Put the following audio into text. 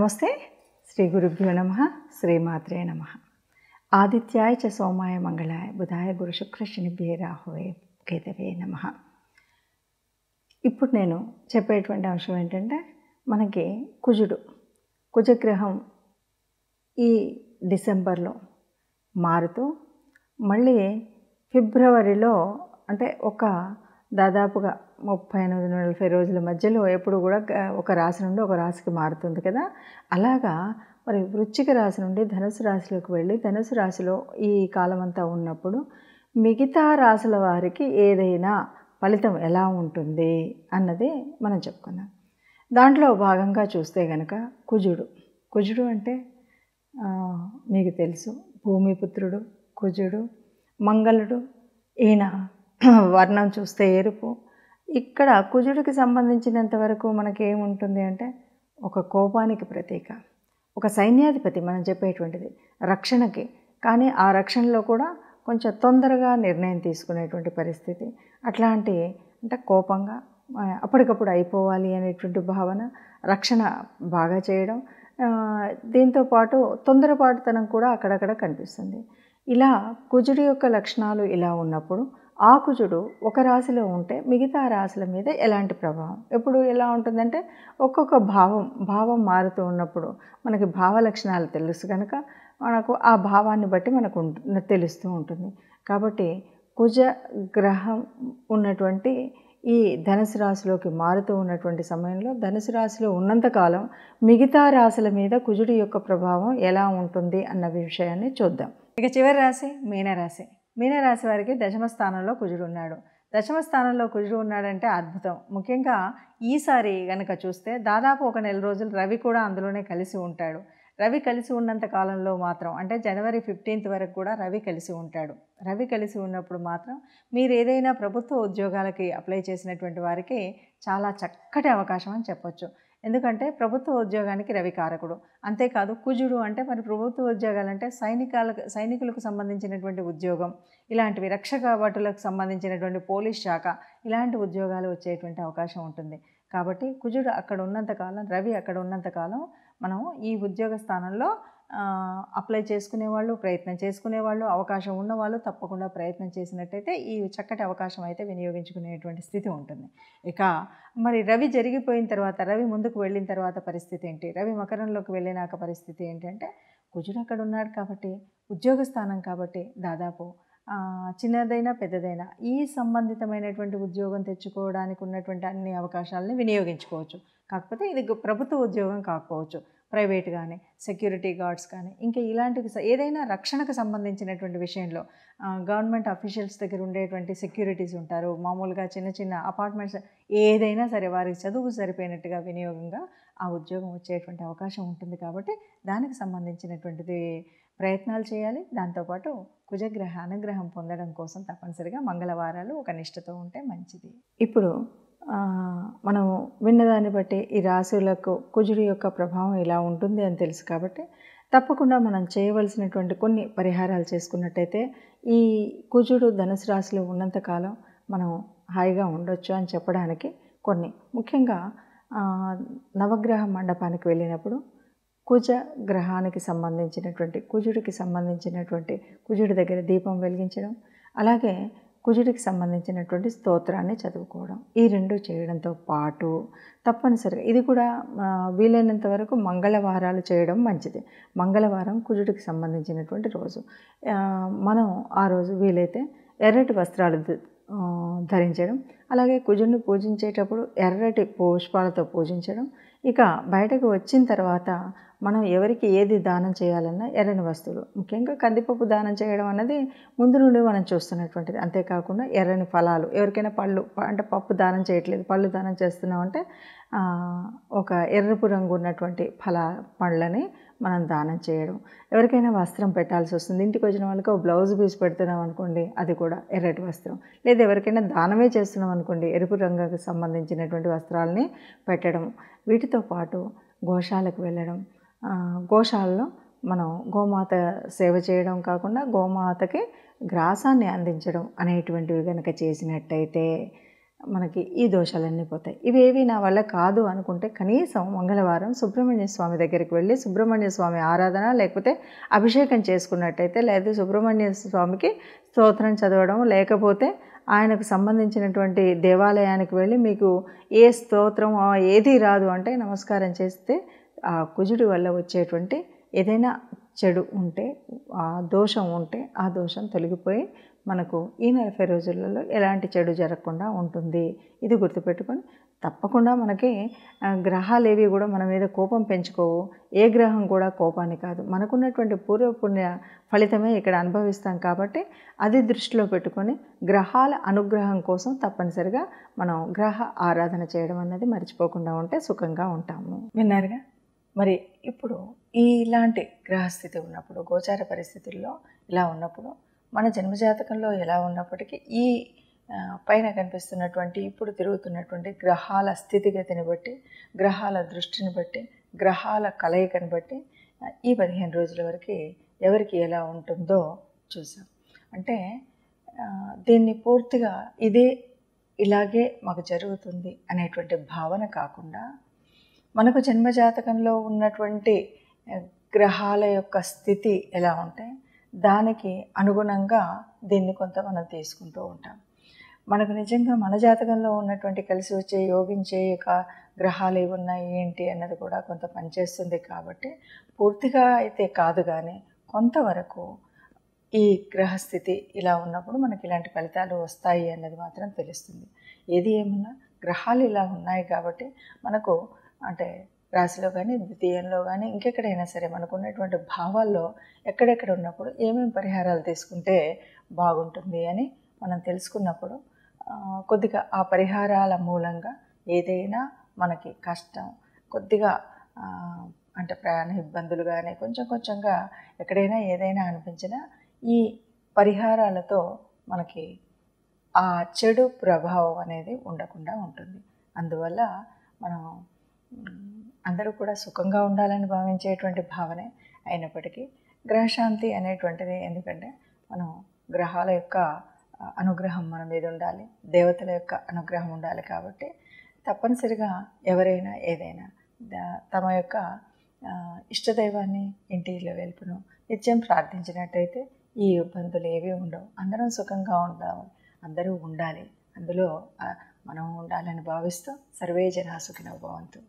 నమస్తే శ్రీ గురుభ్యో నమ శ్రీమాత్రే నమ ఆదిత్యాయ చ సోమాయ మంగళాయ బుధాయ గురు శుక్ర శనిభ్యే రాహువే కేతవే నమ ఇప్పుడు నేను చెప్పేటువంటి అంశం ఏంటంటే మనకి కుజుడు కుజగ్రహం ఈ డిసెంబర్లో మారుతూ మళ్ళీ ఫిబ్రవరిలో అంటే ఒక దాదాపుగా ముప్పై ఎనిమిది నలభై రోజుల మధ్యలో ఎప్పుడు కూడా ఒక రాశి నుండి ఒక రాశికి మారుతుంది కదా అలాగా మరి వృచ్చిక రాశి నుండి ధనుసు రాశిలోకి వెళ్ళి ధనుసు రాశిలో ఈ కాలం అంతా ఉన్నప్పుడు మిగతా రాశుల వారికి ఏదైనా ఫలితం ఎలా ఉంటుంది అన్నది మనం చెప్పుకున్నాం దాంట్లో భాగంగా చూస్తే గనక కుజుడు కుజుడు అంటే మీకు తెలుసు భూమిపుత్రుడు కుజుడు మంగళుడు ఈయన వర్ణం చూస్తే ఎరుపు ఇక్కడ కుజుడికి సంబంధించినంత వరకు మనకి ఏముంటుంది అంటే ఒక కోపానికి ప్రతీక ఒక సైన్యాధిపతి మనం చెప్పేటువంటిది రక్షణకి కానీ ఆ రక్షణలో కూడా కొంచెం తొందరగా నిర్ణయం తీసుకునేటువంటి పరిస్థితి అట్లాంటి అంటే కోపంగా అప్పటికప్పుడు అయిపోవాలి అనేటువంటి భావన రక్షణ బాగా చేయడం దీంతో పాటు తొందరపాటుతనం కూడా అక్కడక్కడ కనిపిస్తుంది ఇలా కుజుడి యొక్క లక్షణాలు ఇలా ఉన్నప్పుడు ఆ కుజుడు ఒక రాశిలో ఉంటే మిగతా రాశుల మీద ఎలాంటి ప్రభావం ఎప్పుడు ఎలా ఉంటుందంటే ఒక్కొక్క భావం భావం మారుతూ ఉన్నప్పుడు మనకి భావ లక్షణాలు తెలుసు కనుక మనకు ఆ భావాన్ని బట్టి మనకు తెలుస్తూ ఉంటుంది కాబట్టి కుజ గ్రహం ఉన్నటువంటి ఈ ధనుసు రాశిలోకి మారుతూ ఉన్నటువంటి సమయంలో ధనుసు రాశిలో ఉన్నంతకాలం మిగతా రాశుల మీద కుజుడి యొక్క ప్రభావం ఎలా ఉంటుంది అన్న విషయాన్ని చూద్దాం ఇక చివరి రాశి మీనరాశి మీనరాశి వారికి దశమ స్థానంలో కుజుడు ఉన్నాడు దశమ స్థానంలో కుజుడు ఉన్నాడంటే అద్భుతం ముఖ్యంగా ఈసారి గనక చూస్తే దాదాపు ఒక నెల రోజులు రవి కూడా అందులోనే కలిసి ఉంటాడు రవి కలిసి ఉన్నంత కాలంలో మాత్రం అంటే జనవరి ఫిఫ్టీన్త్ వరకు కూడా రవి కలిసి ఉంటాడు రవి కలిసి ఉన్నప్పుడు మాత్రం మీరు ఏదైనా ప్రభుత్వ ఉద్యోగాలకి అప్లై చేసినటువంటి వారికి చాలా చక్కటి అవకాశం అని చెప్పొచ్చు ఎందుకంటే ప్రభుత్వ ఉద్యోగానికి రవికారకుడు అంతేకాదు కుజుడు అంటే మరి ప్రభుత్వ ఉద్యోగాలంటే సైనికాలకు సైనికులకు సంబంధించినటువంటి ఉద్యోగం ఇలాంటివి రక్షక భటులకు సంబంధించినటువంటి పోలీస్ శాఖ ఇలాంటి ఉద్యోగాలు వచ్చేటువంటి అవకాశం ఉంటుంది కాబట్టి కుజుడు అక్కడ ఉన్నంతకాలం రవి అక్కడ ఉన్నంతకాలం మనం ఈ ఉద్యోగ స్థానంలో అప్లై చేసుకునేవాళ్ళు ప్రయత్నం చేసుకునేవాళ్ళు అవకాశం ఉన్నవాళ్ళు తప్పకుండా ప్రయత్నం చేసినట్టయితే ఈ చక్కటి అవకాశం అయితే వినియోగించుకునేటువంటి స్థితి ఉంటుంది ఇక మరి రవి జరిగిపోయిన తర్వాత రవి ముందుకు వెళ్ళిన తర్వాత పరిస్థితి ఏంటి రవి మకరంలోకి వెళ్ళినాక పరిస్థితి ఏంటంటే కుజుడు అక్కడ ఉన్నాడు కాబట్టి ఉద్యోగ స్థానం కాబట్టి దాదాపు చిన్నదైనా పెద్దదైనా ఈ సంబంధితమైనటువంటి ఉద్యోగం తెచ్చుకోవడానికి ఉన్నటువంటి అన్ని అవకాశాలని వినియోగించుకోవచ్చు కాకపోతే ఇది ప్రభుత్వ ఉద్యోగం కాకపోవచ్చు ప్రైవేట్ కానీ సెక్యూరిటీ గార్డ్స్ కానీ ఇంకా ఇలాంటి ఏదైనా రక్షణకు సంబంధించినటువంటి విషయంలో గవర్నమెంట్ అఫీషియల్స్ దగ్గర ఉండేటువంటి సెక్యూరిటీస్ ఉంటారు మామూలుగా చిన్న చిన్న అపార్ట్మెంట్స్ ఏదైనా సరే వారికి చదువు సరిపోయినట్టుగా వినియోగంగా ఆ ఉద్యోగం వచ్చేటువంటి అవకాశం ఉంటుంది కాబట్టి దానికి సంబంధించినటువంటిది ప్రయత్నాలు చేయాలి దాంతోపాటు కుజగ్రహ అనుగ్రహం పొందడం కోసం తప్పనిసరిగా మంగళవారాలు ఒక నిష్టతో ఉంటే మంచిది ఇప్పుడు మనం విన్నదాన్ని బట్టి ఈ రాశులకు కుజుడి యొక్క ప్రభావం ఇలా ఉంటుంది అని తెలుసు కాబట్టి తప్పకుండా మనం చేయవలసినటువంటి కొన్ని పరిహారాలు చేసుకున్నట్టయితే ఈ కుజుడు ధనుసు రాశిలో ఉన్నంతకాలం మనం హాయిగా ఉండొచ్చు అని చెప్పడానికి కొన్ని ముఖ్యంగా నవగ్రహ మండపానికి వెళ్ళినప్పుడు కుజ గ్రహానికి సంబంధించినటువంటి కుజుడికి సంబంధించినటువంటి కుజుడి దగ్గర దీపం వెలిగించడం అలాగే కుజుడికి సంబంధించినటువంటి స్తోత్రాన్ని చదువుకోవడం ఈ రెండు చేయడంతో పాటు తప్పనిసరిగా ఇది కూడా వీలైనంత వరకు మంగళవారాలు చేయడం మంచిది మంగళవారం కుజుడికి సంబంధించినటువంటి రోజు మనం ఆ రోజు వీలైతే ఎర్రటి వస్త్రాలు ధరించడం అలాగే కుజుడిని పూజించేటప్పుడు ఎర్రటి పుష్పాలతో పూజించడం ఇక బయటకు వచ్చిన తర్వాత మనం ఎవరికి ఏది దానం చేయాలన్నా ఎర్రని వస్తువులు ముఖ్యంగా కందిపప్పు దానం చేయడం అన్నది ముందు నుండి మనం చూస్తున్నటువంటిది అంతేకాకుండా ఎర్రని ఫలాలు ఎవరికైనా పళ్ళు అంటే పప్పు దానం చేయట్లేదు పళ్ళు దానం చేస్తున్నామంటే ఒక ఎర్రపు రంగు ఉన్నటువంటి ఫల పండ్లని మనం దానం చేయడం ఎవరికైనా వస్త్రం పెట్టాల్సి వస్తుంది ఇంటికి వచ్చిన వాళ్ళకి ఒక బ్లౌజ్ పీస్ పెడుతున్నాం అనుకోండి అది కూడా ఎర్రటి వస్త్రం లేదా ఎవరికైనా దానమే చేస్తున్నాం అనుకోండి ఎరుపు రంగుకు సంబంధించినటువంటి వస్త్రాలని పెట్టడం వీటితో పాటు గోశాలకు వెళ్ళడం గోశాలలో మనం గోమాత సేవ చేయడం కాకుండా గోమాతకి గ్రాసాన్ని అందించడం అనేటువంటివి కనుక చేసినట్టయితే మనకి ఈ దోషాలన్నీ పోతాయి ఇవేవి నా వల్ల కాదు అనుకుంటే కనీసం మంగళవారం సుబ్రహ్మణ్య స్వామి దగ్గరికి వెళ్ళి సుబ్రహ్మణ్య స్వామి ఆరాధన లేకపోతే అభిషేకం చేసుకున్నట్టయితే లేదా సుబ్రహ్మణ్య స్వామికి స్తోత్రం చదవడం లేకపోతే ఆయనకు సంబంధించినటువంటి దేవాలయానికి వెళ్ళి మీకు ఏ స్తోత్రం ఏది రాదు అంటే నమస్కారం చేస్తే ఆ కుజుడి వల్ల వచ్చేటువంటి ఏదైనా చెడు ఉంటే ఆ దోషం ఉంటే ఆ దోషం తొలగిపోయి మనకు ఈ నలభై రోజులలో ఎలాంటి చెడు జరగకుండా ఉంటుంది ఇది గుర్తుపెట్టుకొని తప్పకుండా మనకి గ్రహాలు ఏవి కూడా మన మీద కోపం పెంచుకోవు ఏ గ్రహం కూడా కోపాన్ని కాదు మనకున్నటువంటి పూర్వపుణ్య ఫలితమే ఇక్కడ అనుభవిస్తాం కాబట్టి అది దృష్టిలో పెట్టుకొని గ్రహాల అనుగ్రహం కోసం తప్పనిసరిగా మనం గ్రహ ఆరాధన చేయడం అన్నది మర్చిపోకుండా ఉంటే సుఖంగా ఉంటాము విన్నారుగా మరి ఇప్పుడు ఈ ఇలాంటి గ్రహస్థితి ఉన్నప్పుడు గోచార పరిస్థితుల్లో ఇలా ఉన్నప్పుడు మన జన్మజాతకంలో ఎలా ఉన్నప్పటికీ ఈ పైన కనిపిస్తున్నటువంటి ఇప్పుడు తిరుగుతున్నటువంటి గ్రహాల స్థితిగతిని బట్టి గ్రహాల దృష్టిని బట్టి గ్రహాల కలయికను బట్టి ఈ పదిహేను రోజుల వరకు ఎవరికి ఎలా ఉంటుందో చూసాం అంటే దీన్ని పూర్తిగా ఇదే ఇలాగే మాకు జరుగుతుంది అనేటువంటి భావన కాకుండా మనకు జన్మజాతకంలో ఉన్నటువంటి గ్రహాల యొక్క స్థితి ఎలా ఉంటే దానికి అనుగుణంగా దీన్ని కొంత మనం తీసుకుంటూ ఉంటాం మనకు నిజంగా మన జాతకంలో ఉన్నటువంటి కలిసి వచ్చే యోగించే యొక్క గ్రహాలు ఉన్నాయి ఏంటి అన్నది కూడా కొంత పనిచేస్తుంది కాబట్టి పూర్తిగా అయితే కాదు కానీ కొంతవరకు ఈ గ్రహస్థితి ఇలా ఉన్నప్పుడు మనకి ఇలాంటి ఫలితాలు వస్తాయి అన్నది మాత్రం తెలుస్తుంది ఏది ఏమన్నా గ్రహాలు ఇలా ఉన్నాయి కాబట్టి మనకు అంటే రాశిలో కానీ ద్వితీయంలో కానీ ఇంకెక్కడైనా సరే మనకున్నటువంటి భావాల్లో ఎక్కడెక్కడ ఉన్నప్పుడు ఏమేమి పరిహారాలు తీసుకుంటే బాగుంటుంది అని మనం తెలుసుకున్నప్పుడు కొద్దిగా ఆ పరిహారాల మూలంగా ఏదైనా మనకి కష్టం కొద్దిగా అంటే ప్రయాణ ఇబ్బందులు కానీ కొంచెం కొంచెంగా ఎక్కడైనా ఏదైనా అనిపించినా ఈ పరిహారాలతో మనకి ఆ చెడు ప్రభావం అనేది ఉండకుండా ఉంటుంది అందువల్ల మనం అందరూ కూడా సుఖంగా ఉండాలని భావించేటువంటి భావనే అయినప్పటికీ గ్రహశాంతి అనేటువంటిది ఎందుకంటే మనం గ్రహాల యొక్క అనుగ్రహం మన మీద ఉండాలి దేవతల యొక్క అనుగ్రహం ఉండాలి కాబట్టి తప్పనిసరిగా ఎవరైనా ఏదైనా తమ యొక్క ఇష్టదైవాన్ని ఇంటిలో వెలుపును నిత్యం ప్రార్థించినట్టయితే ఈ ఇబ్బందులు ఏవి ఉండవు అందరం సుఖంగా ఉండాలి అందరూ ఉండాలి అందులో మనం ఉండాలని భావిస్తూ సర్వే జనా సుఖినో భవంతు